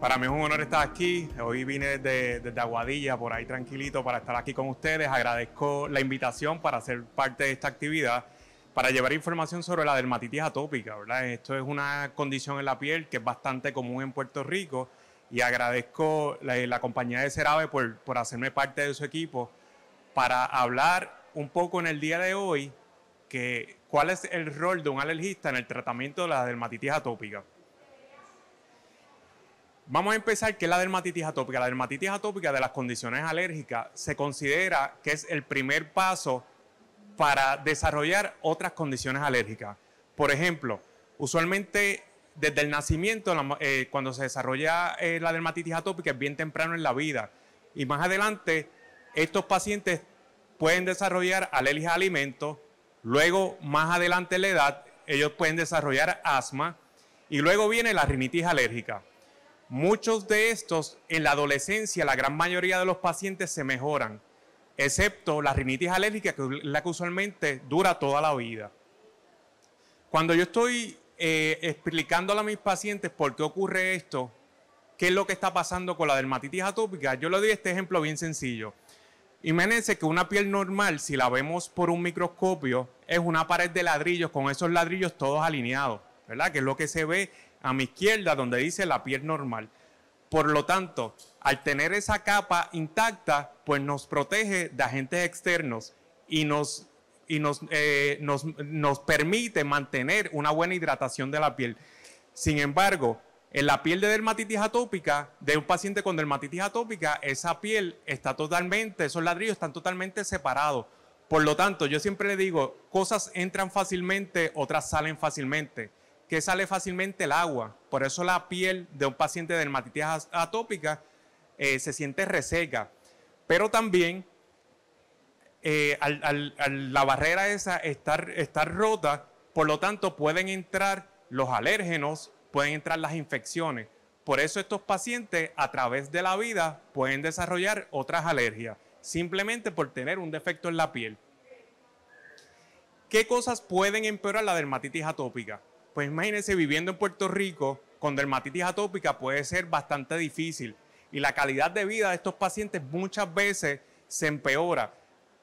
Para mí es un honor estar aquí. Hoy vine desde, Aguadilla, por ahí tranquilito, para estar aquí con ustedes. Agradezco la invitación para ser parte de esta actividad, para llevar información sobre la dermatitis atópica. ¿verdad? Esto es una condición en la piel que es bastante común en Puerto Rico y agradezco la, la compañía de Cerave por, por hacerme parte de su equipo para hablar un poco en el día de hoy que, cuál es el rol de un alergista en el tratamiento de la dermatitis atópica. Vamos a empezar, ¿qué es la dermatitis atópica? La dermatitis atópica de las condiciones alérgicas se considera que es el primer paso para desarrollar otras condiciones alérgicas. Por ejemplo, usualmente desde el nacimiento, eh, cuando se desarrolla eh, la dermatitis atópica, es bien temprano en la vida. Y más adelante, estos pacientes pueden desarrollar alergias a alimentos, luego más adelante en la edad, ellos pueden desarrollar asma y luego viene la rinitis alérgica. Muchos de estos, en la adolescencia, la gran mayoría de los pacientes se mejoran, excepto la rinitis alérgica, que es la que usualmente dura toda la vida. Cuando yo estoy eh, explicando a mis pacientes por qué ocurre esto, qué es lo que está pasando con la dermatitis atópica, yo le doy este ejemplo bien sencillo. Imagínense que una piel normal, si la vemos por un microscopio, es una pared de ladrillos con esos ladrillos todos alineados, ¿verdad? Que es lo que se ve a mi izquierda donde dice la piel normal. Por lo tanto, al tener esa capa intacta, pues nos protege de agentes externos y nos, y eh, nos permite mantener una buena hidratación de la piel. Sin embargo, en la piel de dermatitis atópica, de un paciente con dermatitis atópica, esa piel está totalmente, esos ladrillos están totalmente separados. Por lo tanto, yo siempre le digo, cosas entran fácilmente, otras salen fácilmente que sale fácilmente el agua. Por eso la piel de un paciente de dermatitis atópica eh, se siente reseca. Pero también eh, la barrera esa estar está rota, por lo tanto pueden entrar los alérgenos, pueden entrar las infecciones. Por eso estos pacientes a través de la vida pueden desarrollar otras alergias, simplemente por tener un defecto en la piel. ¿Qué cosas pueden empeorar la dermatitis atópica? Pues imagínense, viviendo en Puerto Rico con dermatitis atópica puede ser bastante difícil y la calidad de vida de estos pacientes muchas veces se empeora.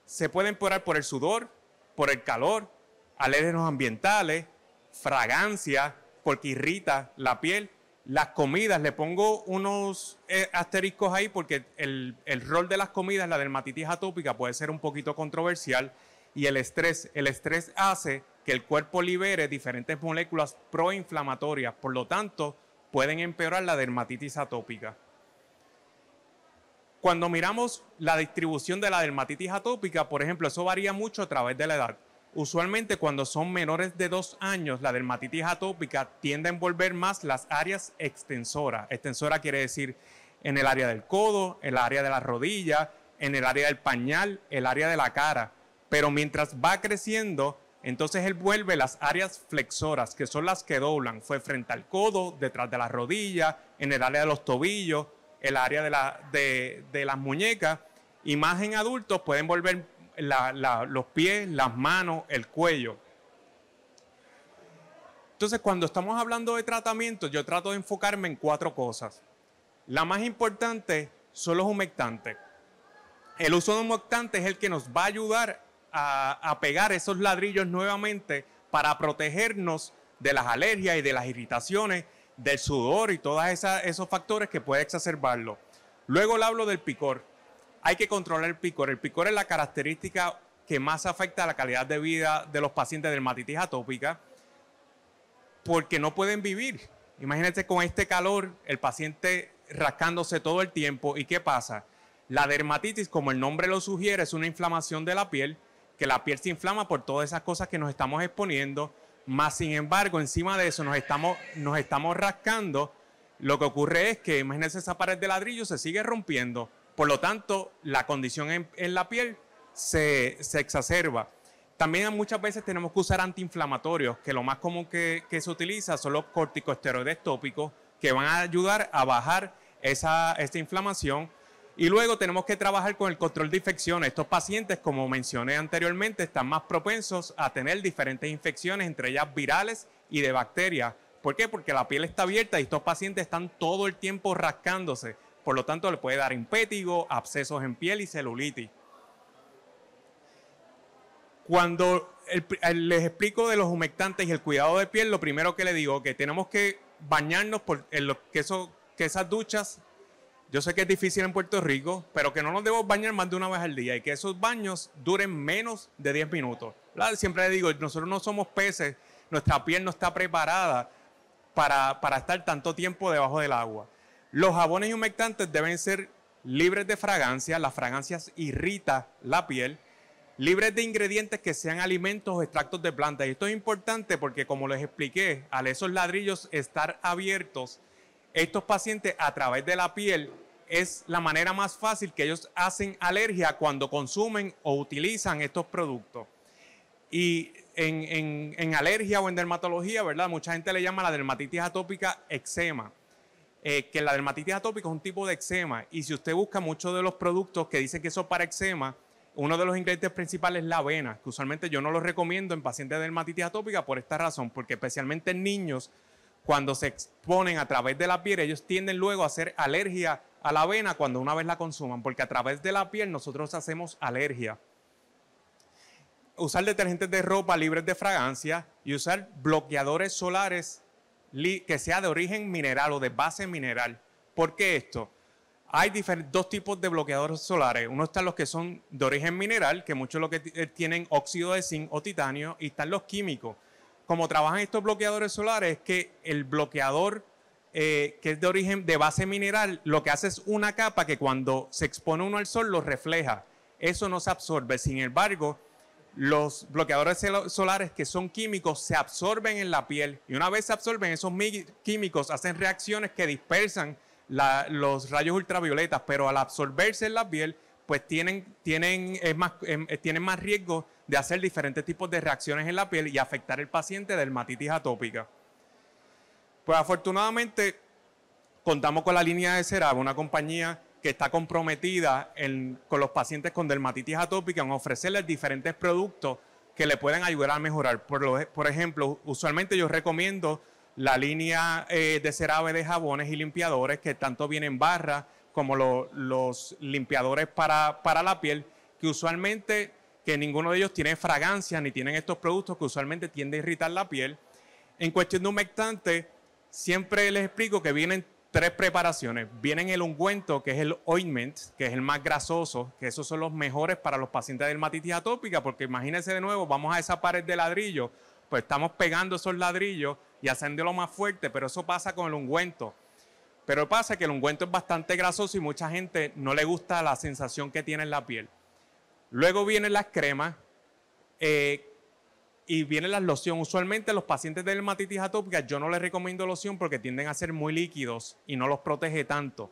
Se puede empeorar por el sudor, por el calor, alérgenos ambientales, fragancia, porque irrita la piel. Las comidas, le pongo unos eh, asteriscos ahí porque el, el rol de las comidas, la dermatitis atópica puede ser un poquito controversial y el estrés, el estrés hace que el cuerpo libere diferentes moléculas proinflamatorias, por lo tanto, pueden empeorar la dermatitis atópica. Cuando miramos la distribución de la dermatitis atópica, por ejemplo, eso varía mucho a través de la edad. Usualmente cuando son menores de dos años, la dermatitis atópica tiende a envolver más las áreas extensoras. Extensora quiere decir en el área del codo, en el área de la rodilla, en el área del pañal, el área de la cara. Pero mientras va creciendo, entonces él vuelve las áreas flexoras, que son las que doblan, fue frente al codo, detrás de las rodillas, en el área de los tobillos, el área de, las muñecas. Y más en adultos pueden volver los pies, las manos, el cuello. Entonces, cuando estamos hablando de tratamiento, yo trato de enfocarme en cuatro cosas. La más importante son los humectantes. El uso de humectantes es el que nos va a ayudar a, pegar esos ladrillos nuevamente para protegernos de las alergias y de las irritaciones, del sudor y todos esos factores que puede exacerbarlo. Luego le hablo del picor. Hay que controlar el picor. El picor es la característica que más afecta a la calidad de vida de los pacientes de dermatitis atópica porque no pueden vivir. Imagínate con este calor, el paciente rascándose todo el tiempo. ¿Y qué pasa? La dermatitis, como el nombre lo sugiere, es una inflamación de la piel que la piel se inflama por todas esas cosas que nos estamos exponiendo, más sin embargo, encima de eso nos estamos, nos estamos rascando, lo que ocurre es que, imagínense, esa pared de ladrillo se sigue rompiendo, por lo tanto, la condición en, la piel se, exacerba. También muchas veces tenemos que usar antiinflamatorios, que lo más común que, se utiliza son los corticosteroides tópicos, que van a ayudar a bajar esa, esta inflamación y luego tenemos que trabajar con el control de infecciones. Estos pacientes, como mencioné anteriormente, están más propensos a tener diferentes infecciones, entre ellas virales y de bacterias. ¿Por qué? Porque la piel está abierta y estos pacientes están todo el tiempo rascándose. Por lo tanto, le puede dar impétigo, abscesos en piel y celulitis. Cuando les explico de los humectantes y el cuidado de piel, lo primero que le digo es que tenemos que bañarnos por lo, que, que esas duchas yo sé que es difícil en Puerto Rico, pero que no nos debemos bañar más de una vez al día y que esos baños duren menos de 10 minutos. Siempre Siempre digo, nosotros no somos peces, nuestra piel no está preparada para, para estar tanto tiempo debajo del agua. Los jabones y humectantes deben ser libres de fragancia. las fragancias irritan la piel, libres de ingredientes que sean alimentos o extractos de plantas. Y esto es importante porque, como les expliqué, al esos ladrillos estar abiertos, estos pacientes a través de la piel es la manera más fácil que ellos hacen alergia cuando consumen o utilizan estos productos. Y en, alergia o en dermatología, ¿verdad? Mucha gente le llama la dermatitis atópica eczema. Eh, que la dermatitis atópica es un tipo de eczema. Y si usted busca muchos de los productos que dicen que son para eczema, uno de los ingredientes principales es la avena, que usualmente yo no lo recomiendo en pacientes de dermatitis atópica por esta razón, porque especialmente en niños, cuando se exponen a través de la piel, ellos tienden luego a hacer alergia a la avena cuando una vez la consuman, porque a través de la piel nosotros hacemos alergia. Usar detergentes de ropa libres de fragancia y usar bloqueadores solares que sea de origen mineral o de base mineral. ¿Por qué esto? Hay dos tipos de bloqueadores solares. Uno están los que son de origen mineral, que muchos lo que eh, tienen óxido de zinc o titanio, y están los químicos. Como trabajan estos bloqueadores solares, es que el bloqueador eh, que es de origen de base mineral, lo que hace es una capa que cuando se expone uno al sol lo refleja. Eso no se absorbe. Sin embargo, los bloqueadores solares que son químicos se absorben en la piel y una vez se absorben esos químicos hacen reacciones que dispersan los rayos ultravioletas, pero al absorberse en la piel pues tienen, más, em, eh, tienen más riesgo de hacer diferentes tipos de reacciones en la piel y afectar al paciente de dermatitis atópica. Pues afortunadamente contamos con la línea de Cerave, una compañía que está comprometida con los pacientes con dermatitis atópica en ofrecerles diferentes productos que le pueden ayudar a mejorar. Por, ejemplo, usualmente yo recomiendo la línea eh, de Cerave de jabones y limpiadores que tanto vienen barra como los limpiadores para, la piel, que usualmente que ninguno de ellos tiene fragancia ni tienen estos productos que usualmente tienden a irritar la piel. En cuestión de humectante, Siempre les explico que vienen tres preparaciones. Vienen el ungüento, que es el ointment, que es el más grasoso, que esos son los mejores para los pacientes de dermatitis atópica, porque imagínense de nuevo, vamos a esa pared de ladrillo, pues estamos pegando esos ladrillos y haciéndolo más fuerte, pero eso pasa con el ungüento. Pero pasa que el ungüento es bastante grasoso y mucha gente no le gusta la sensación que tiene en la piel. Luego vienen las cremas, eh, y viene la loción. Usualmente los pacientes de dermatitis atópica yo no les recomiendo loción porque tienden a ser muy líquidos y no los protege tanto.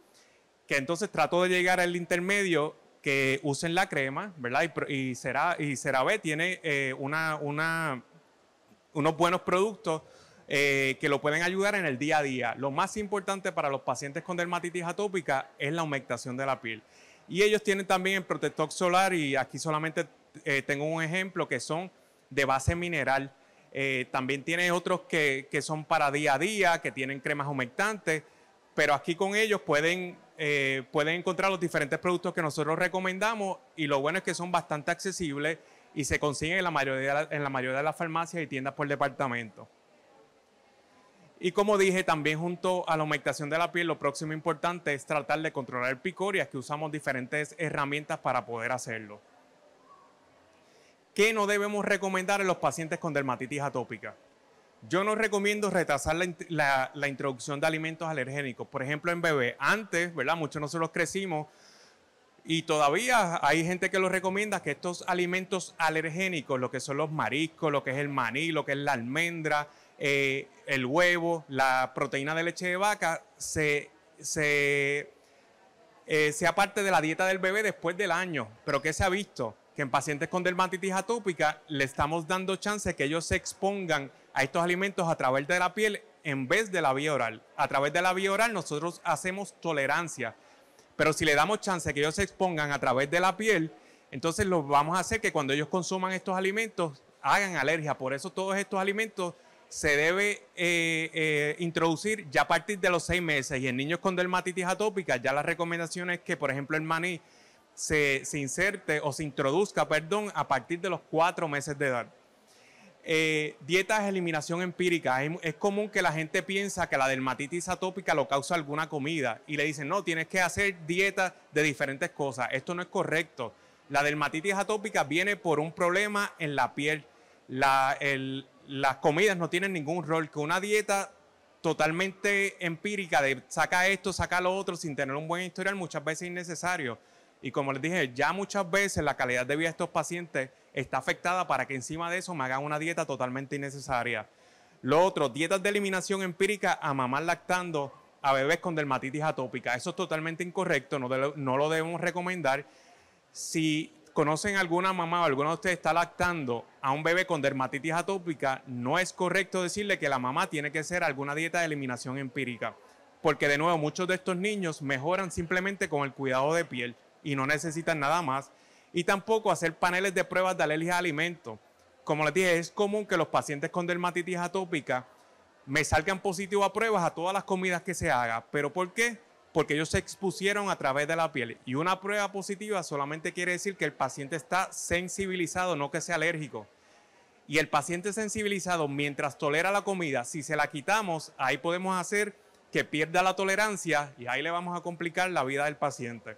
Que entonces trato de llegar al intermedio que usen la crema, ¿verdad? Y, será y CeraVe tiene eh, una, una, unos buenos productos eh, que lo pueden ayudar en el día a día. Lo más importante para los pacientes con dermatitis atópica es la humectación de la piel. Y ellos tienen también el protector solar y aquí solamente eh, tengo un ejemplo que son de base mineral. Eh, también tiene otros que, son para día a día, que tienen cremas humectantes, pero aquí con ellos pueden, eh, pueden encontrar los diferentes productos que nosotros recomendamos y lo bueno es que son bastante accesibles y se consiguen en la mayoría, en la mayoría de las farmacias y tiendas por departamento. Y como dije, también junto a la humectación de la piel, lo próximo importante es tratar de controlar el picor y aquí usamos diferentes herramientas para poder hacerlo. ¿Qué no debemos recomendar en los pacientes con dermatitis atópica? Yo no recomiendo retrasar la, introducción de alimentos alergénicos. Por ejemplo, en bebé, antes, ¿verdad? Muchos nosotros crecimos y todavía hay gente que lo recomienda que estos alimentos alergénicos, lo que son los mariscos, lo que es el maní, lo que es la almendra, eh, el huevo, la proteína de leche de vaca, se, eh, sea parte de la dieta del bebé después del año. Pero ¿qué se ha visto? en pacientes con dermatitis atópica le estamos dando chance que ellos se expongan a estos alimentos a través de la piel en vez de la vía oral. A través de la vía oral nosotros hacemos tolerancia, pero si le damos chance que ellos se expongan a través de la piel, entonces lo vamos a hacer que cuando ellos consuman estos alimentos hagan alergia. Por eso todos estos alimentos se debe eh, eh, introducir ya a partir de los seis meses y en niños con dermatitis atópica ya la recomendación es que, por ejemplo, el maní se, inserte o se introduzca, perdón, a partir de los cuatro meses de edad. Eh, dietas de eliminación empírica. Es, común que la gente piensa que la dermatitis atópica lo causa alguna comida y le dicen, no, tienes que hacer dieta de diferentes cosas. Esto no es correcto. La dermatitis atópica viene por un problema en la piel. las comidas no tienen ningún rol, que una dieta totalmente empírica de saca esto, saca lo otro sin tener un buen historial muchas veces es innecesario. Y como les dije, ya muchas veces la calidad de vida de estos pacientes está afectada para que encima de eso me hagan una dieta totalmente innecesaria. Lo otro, dietas de eliminación empírica a mamás lactando a bebés con dermatitis atópica. Eso es totalmente incorrecto, no, lo debemos recomendar. Si conocen alguna mamá o alguno de ustedes está lactando a un bebé con dermatitis atópica, no es correcto decirle que la mamá tiene que hacer alguna dieta de eliminación empírica, porque de nuevo muchos de estos niños mejoran simplemente con el cuidado de piel y no necesitan nada más. Y tampoco hacer paneles de pruebas de alergia a alimentos. Como les dije, es común que los pacientes con dermatitis atópica me salgan positivos a pruebas a todas las comidas que se haga. ¿Pero por qué? Porque ellos se expusieron a través de la piel. Y una prueba positiva solamente quiere decir que el paciente está sensibilizado, no que sea alérgico. Y el paciente sensibilizado, mientras tolera la comida, si se la quitamos, ahí podemos hacer que pierda la tolerancia y ahí le vamos a complicar la vida del paciente.